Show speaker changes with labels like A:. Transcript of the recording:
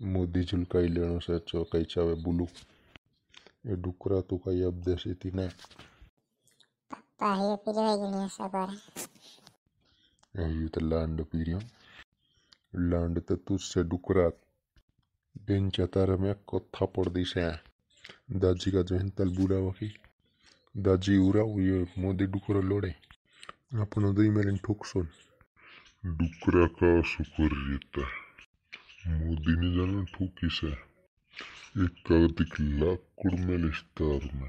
A: મોદી ઝુલકાઈ લેણો છે ચોકાઈ ચાવે બુલુ એ ડુકરા તું કઈ અપદેશ હતી ને
B: પાહી પીરવાઈ ગણી સગોર
A: એયું તો લાંડ પીર્યો લાંડ તો તું છે ડુકરા બેન ચતારે મેં કથા પડ દીશે દાજી કા જોઈન તલ બુલાવા કી દાજી ઉરાવ યો મોદી ડુકરો લોડે આપણો દઈ મેલીને
C: ઠોકશો ડુકરા કા શુકર રહેતા mutta dinidän el pukise. Ikka el estarme!